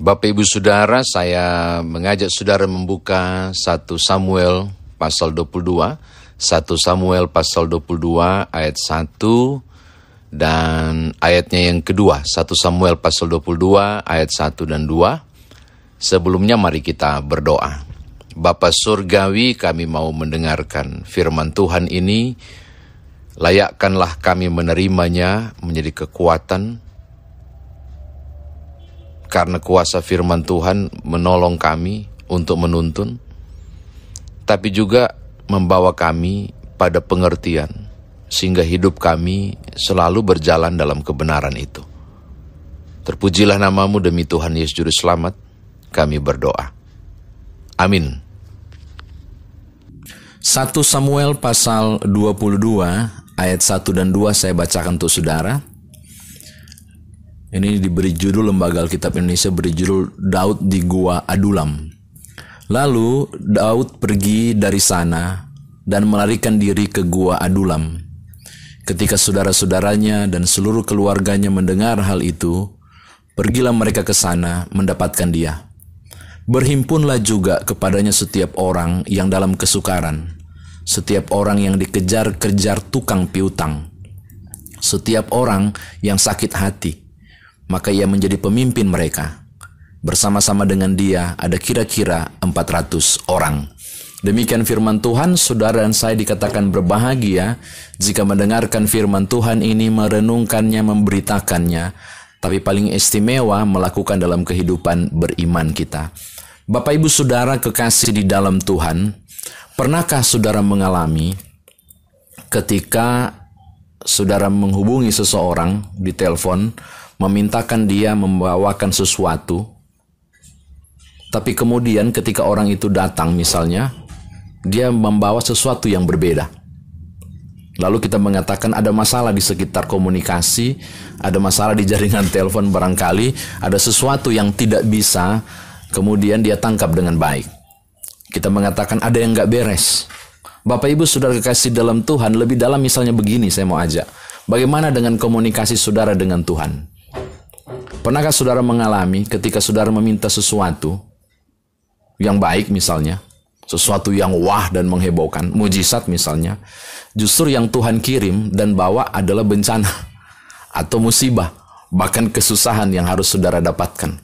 Bapak Ibu Saudara, saya mengajak saudara membuka 1 Samuel pasal 22, 1 Samuel pasal 22 ayat 1 dan ayatnya yang kedua, 1 Samuel pasal 22 ayat 1 dan 2. Sebelumnya mari kita berdoa. Bapa Surgawi kami mau mendengarkan firman Tuhan ini, layakkanlah kami menerimanya menjadi kekuatan, karena kuasa firman Tuhan menolong kami untuk menuntun, tapi juga membawa kami pada pengertian, sehingga hidup kami selalu berjalan dalam kebenaran itu. Terpujilah namamu demi Tuhan Yesus Juru Selamat, kami berdoa. Amin. 1 Samuel pasal 22 ayat 1 dan 2 saya bacakan untuk saudara. Ini diberi judul lembaga Alkitab Indonesia beri judul Daud di Gua Adulam. Lalu Daud pergi dari sana dan melarikan diri ke Gua Adulam. Ketika saudara-saudaranya dan seluruh keluarganya mendengar hal itu, pergilah mereka ke sana mendapatkan dia. Berhimpunlah juga kepadanya setiap orang yang dalam kesukaran, setiap orang yang dikejar-kejar tukang piutang, setiap orang yang sakit hati, maka ia menjadi pemimpin mereka. Bersama-sama dengan dia ada kira-kira 400 orang. Demikian firman Tuhan, saudara dan saya dikatakan berbahagia jika mendengarkan firman Tuhan ini, merenungkannya, memberitakannya, tapi paling istimewa melakukan dalam kehidupan beriman kita. Bapak Ibu Saudara kekasih di dalam Tuhan, pernahkah saudara mengalami ketika saudara menghubungi seseorang di telepon, memintakan dia membawakan sesuatu, tapi kemudian ketika orang itu datang misalnya, dia membawa sesuatu yang berbeda. Lalu kita mengatakan ada masalah di sekitar komunikasi, ada masalah di jaringan telepon barangkali, ada sesuatu yang tidak bisa kemudian dia tangkap dengan baik. Kita mengatakan ada yang nggak beres. Bapak Ibu Saudara kekasih dalam Tuhan lebih dalam misalnya begini saya mau ajak. Bagaimana dengan komunikasi saudara dengan Tuhan? Pernahkah saudara mengalami ketika saudara meminta sesuatu yang baik misalnya, sesuatu yang wah dan menghebohkan, mujizat misalnya, justru yang Tuhan kirim dan bawa adalah bencana atau musibah, bahkan kesusahan yang harus saudara dapatkan.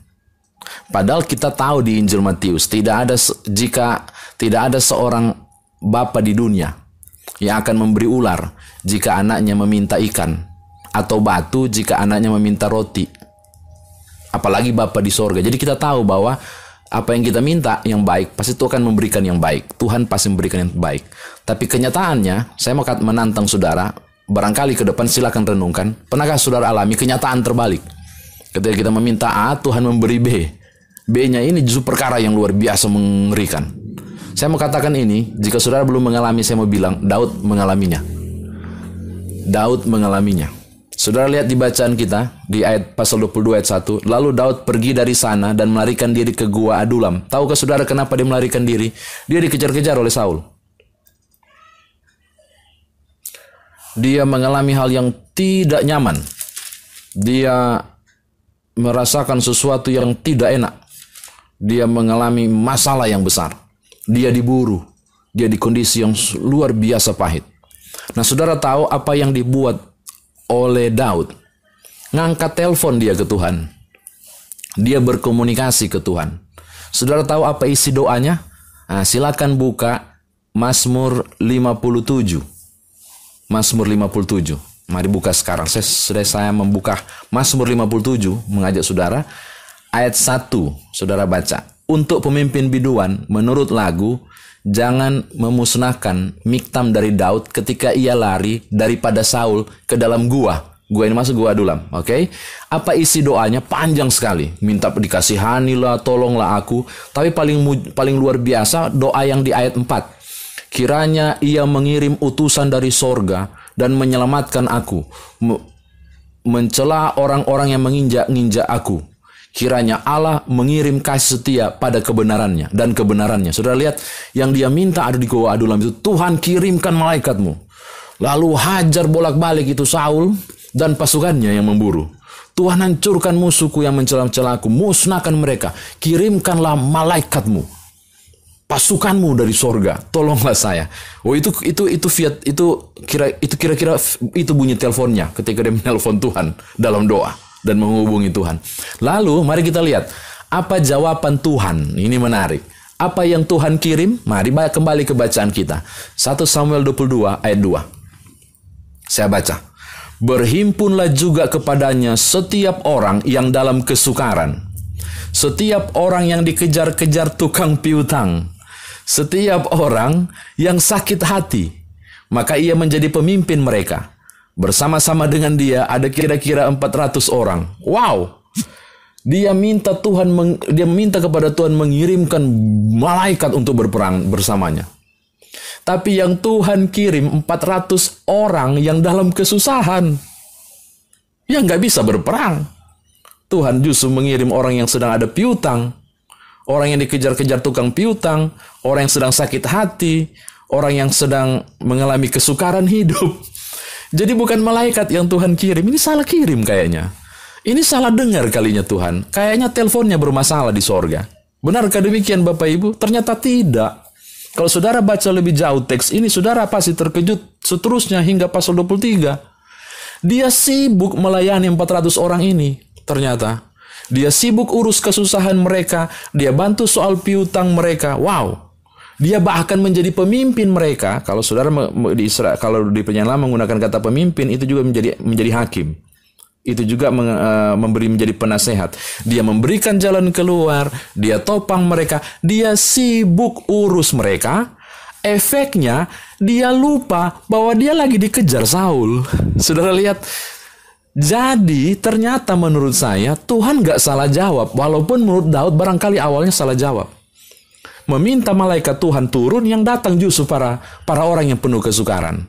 Padahal kita tahu di Injil Matius tidak ada jika tidak ada seorang bapa di dunia yang akan memberi ular jika anaknya meminta ikan atau batu jika anaknya meminta roti apalagi Bapak di sorga. Jadi kita tahu bahwa apa yang kita minta yang baik pasti Tuhan akan memberikan yang baik. Tuhan pasti memberikan yang baik. Tapi kenyataannya, saya mau menantang saudara, barangkali ke depan silakan renungkan, pernahkah saudara alami kenyataan terbalik? Ketika kita meminta A, Tuhan memberi B. B-nya ini justru perkara yang luar biasa mengerikan. Saya mau katakan ini, jika saudara belum mengalami, saya mau bilang, Daud mengalaminya. Daud mengalaminya. Saudara lihat di bacaan kita di ayat pasal 22 ayat 1. Lalu Daud pergi dari sana dan melarikan diri ke gua Adulam. Tahukah saudara kenapa dia melarikan diri? Dia dikejar-kejar oleh Saul. Dia mengalami hal yang tidak nyaman. Dia merasakan sesuatu yang tidak enak. Dia mengalami masalah yang besar. Dia diburu. Dia di kondisi yang luar biasa pahit. Nah, saudara tahu apa yang dibuat oleh Daud. Ngangkat telepon dia ke Tuhan. Dia berkomunikasi ke Tuhan. Saudara tahu apa isi doanya? Nah, silakan buka Mazmur 57. Mazmur 57. Mari buka sekarang. Saya sudah saya membuka Mazmur 57 mengajak saudara ayat 1 saudara baca. Untuk pemimpin biduan menurut lagu Jangan memusnahkan Miktam dari Daud ketika ia lari daripada Saul ke dalam gua. Gua ini masuk gua dulam, oke? Okay? Apa isi doanya? Panjang sekali. Minta dikasihani lah, tolonglah aku. Tapi paling paling luar biasa doa yang di ayat 4. Kiranya ia mengirim utusan dari sorga dan menyelamatkan aku. Mencela orang-orang yang menginjak-injak aku Kiranya Allah mengirim kasih setia pada kebenarannya dan kebenarannya. Saudara lihat yang dia minta ada di Goa Adulam itu. Tuhan kirimkan malaikatmu. Lalu hajar bolak-balik itu Saul dan pasukannya yang memburu. Tuhan hancurkan musuhku yang mencelam celaku Musnahkan mereka. Kirimkanlah malaikatmu. Pasukanmu dari sorga. Tolonglah saya. Oh itu itu itu fiat itu kira itu kira-kira itu bunyi teleponnya ketika dia menelpon Tuhan dalam doa dan menghubungi Tuhan. Lalu mari kita lihat apa jawaban Tuhan. Ini menarik. Apa yang Tuhan kirim? Mari kembali ke bacaan kita. 1 Samuel 22 ayat 2. Saya baca. Berhimpunlah juga kepadanya setiap orang yang dalam kesukaran. Setiap orang yang dikejar-kejar tukang piutang. Setiap orang yang sakit hati. Maka ia menjadi pemimpin mereka Bersama-sama dengan dia ada kira-kira 400 orang. Wow. Dia minta Tuhan meng, dia minta kepada Tuhan mengirimkan malaikat untuk berperang bersamanya. Tapi yang Tuhan kirim 400 orang yang dalam kesusahan. Yang nggak bisa berperang. Tuhan justru mengirim orang yang sedang ada piutang. Orang yang dikejar-kejar tukang piutang. Orang yang sedang sakit hati. Orang yang sedang mengalami kesukaran hidup Jadi bukan malaikat yang Tuhan kirim, ini salah kirim kayaknya. Ini salah dengar kalinya Tuhan. Kayaknya teleponnya bermasalah di sorga. Benarkah demikian Bapak Ibu? Ternyata tidak. Kalau saudara baca lebih jauh teks ini, saudara pasti terkejut seterusnya hingga pasal 23. Dia sibuk melayani 400 orang ini. Ternyata. Dia sibuk urus kesusahan mereka. Dia bantu soal piutang mereka. Wow. Dia bahkan menjadi pemimpin mereka. Kalau saudara di Israel, kalau di penyelam menggunakan kata pemimpin itu juga menjadi menjadi hakim. Itu juga eh, memberi menjadi penasehat. Dia memberikan jalan keluar, dia topang mereka, dia sibuk urus mereka. Efeknya dia lupa bahwa dia lagi dikejar Saul. Saudara lihat jadi ternyata menurut saya Tuhan gak salah jawab Walaupun menurut Daud barangkali awalnya salah jawab meminta malaikat Tuhan turun yang datang justru para para orang yang penuh kesukaran.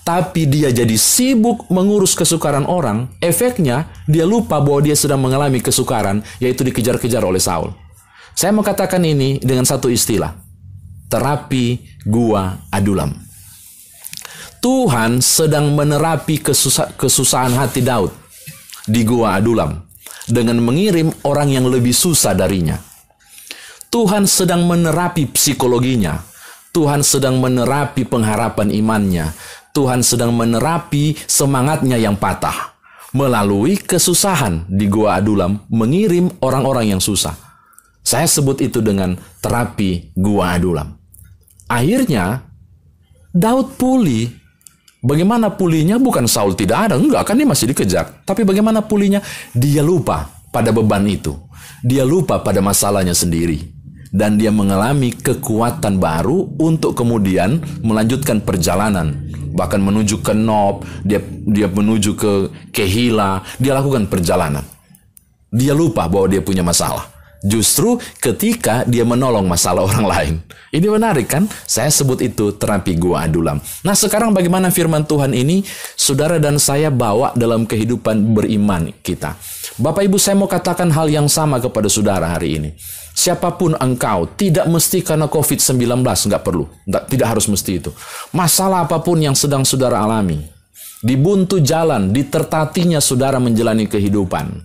Tapi dia jadi sibuk mengurus kesukaran orang, efeknya dia lupa bahwa dia sedang mengalami kesukaran, yaitu dikejar-kejar oleh Saul. Saya mau katakan ini dengan satu istilah, terapi gua adulam. Tuhan sedang menerapi kesusah, kesusahan hati Daud di gua adulam dengan mengirim orang yang lebih susah darinya. Tuhan sedang menerapi psikologinya. Tuhan sedang menerapi pengharapan imannya. Tuhan sedang menerapi semangatnya yang patah. Melalui kesusahan di Gua Adulam, mengirim orang-orang yang susah. Saya sebut itu dengan terapi Gua Adulam. Akhirnya, Daud pulih. Bagaimana pulihnya? Bukan Saul tidak ada. Enggak, kan dia masih dikejar. Tapi bagaimana pulihnya? Dia lupa pada beban itu. Dia lupa pada masalahnya sendiri dan dia mengalami kekuatan baru untuk kemudian melanjutkan perjalanan bahkan menuju ke Nob, dia dia menuju ke Kehila, dia lakukan perjalanan. Dia lupa bahwa dia punya masalah. Justru ketika dia menolong masalah orang lain. Ini menarik kan? Saya sebut itu terapi gua adulam. Nah sekarang bagaimana firman Tuhan ini saudara dan saya bawa dalam kehidupan beriman kita. Bapak Ibu saya mau katakan hal yang sama kepada saudara hari ini. Siapapun engkau, tidak mesti karena COVID-19, nggak perlu. Tidak harus mesti itu. Masalah apapun yang sedang saudara alami. Dibuntu jalan, ditertatinya saudara menjalani kehidupan.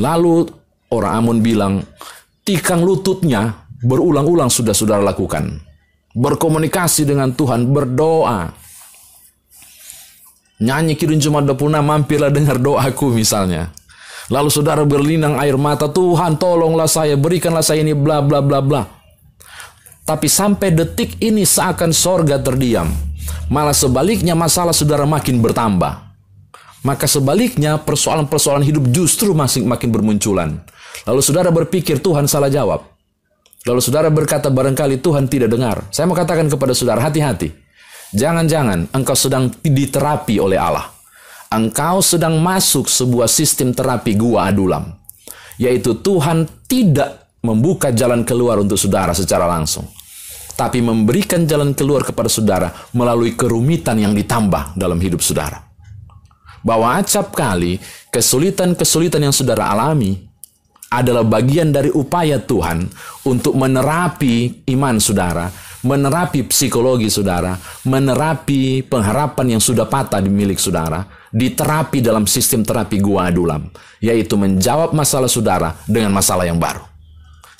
Lalu Orang Amun bilang, tikang lututnya berulang-ulang sudah saudara lakukan. Berkomunikasi dengan Tuhan, berdoa. Nyanyi kirun cuma 26, mampirlah dengar doaku misalnya. Lalu saudara berlinang air mata, Tuhan tolonglah saya, berikanlah saya ini, bla bla bla bla. Tapi sampai detik ini seakan sorga terdiam. Malah sebaliknya masalah saudara makin bertambah. Maka sebaliknya persoalan-persoalan hidup justru masing makin bermunculan. Lalu saudara berpikir Tuhan salah jawab. Lalu saudara berkata barangkali Tuhan tidak dengar. Saya mau katakan kepada saudara hati-hati. Jangan-jangan engkau sedang diterapi oleh Allah. Engkau sedang masuk sebuah sistem terapi gua adulam. Yaitu Tuhan tidak membuka jalan keluar untuk saudara secara langsung. Tapi memberikan jalan keluar kepada saudara melalui kerumitan yang ditambah dalam hidup saudara. Bahwa acap kali kesulitan-kesulitan yang saudara alami adalah bagian dari upaya Tuhan untuk menerapi iman saudara, menerapi psikologi saudara, menerapi pengharapan yang sudah patah di milik saudara, diterapi dalam sistem terapi gua adulam, yaitu menjawab masalah saudara dengan masalah yang baru.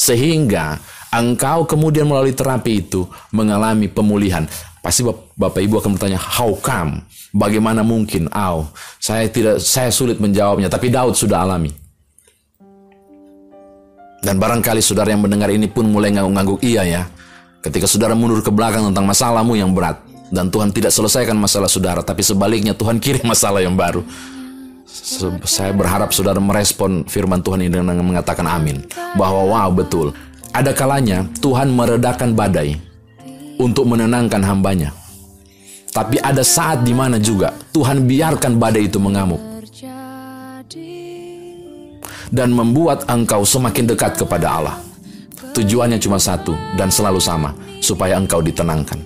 Sehingga engkau kemudian melalui terapi itu mengalami pemulihan. Pasti Bapak Ibu akan bertanya, how come? Bagaimana mungkin? Aw, saya tidak saya sulit menjawabnya, tapi Daud sudah alami. Dan barangkali saudara yang mendengar ini pun mulai ngangguk-ngangguk iya ya. Ketika saudara mundur ke belakang tentang masalahmu yang berat. Dan Tuhan tidak selesaikan masalah saudara. Tapi sebaliknya Tuhan kirim masalah yang baru. saya berharap saudara merespon firman Tuhan ini dengan mengatakan amin. Bahwa wow betul. Ada kalanya Tuhan meredakan badai. Untuk menenangkan hambanya. Tapi ada saat di mana juga Tuhan biarkan badai itu mengamuk dan membuat engkau semakin dekat kepada Allah. Tujuannya cuma satu dan selalu sama, supaya engkau ditenangkan.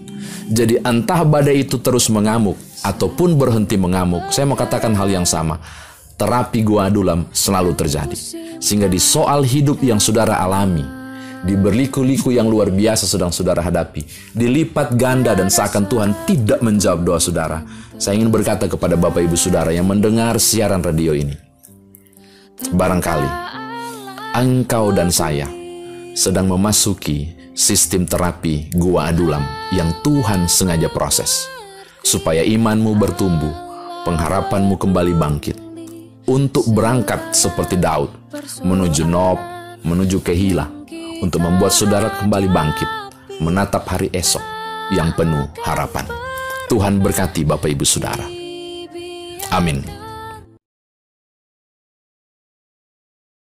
Jadi entah badai itu terus mengamuk ataupun berhenti mengamuk, saya mau katakan hal yang sama. Terapi gua adulam selalu terjadi. Sehingga di soal hidup yang saudara alami, di berliku-liku yang luar biasa sedang saudara hadapi, dilipat ganda dan seakan Tuhan tidak menjawab doa saudara. Saya ingin berkata kepada Bapak Ibu Saudara yang mendengar siaran radio ini, Barangkali engkau dan saya sedang memasuki sistem terapi gua adulam yang Tuhan sengaja proses supaya imanmu bertumbuh, pengharapanmu kembali bangkit untuk berangkat seperti Daud menuju Nob, menuju Kehila untuk membuat saudara kembali bangkit menatap hari esok yang penuh harapan. Tuhan berkati Bapak Ibu Saudara. Amin.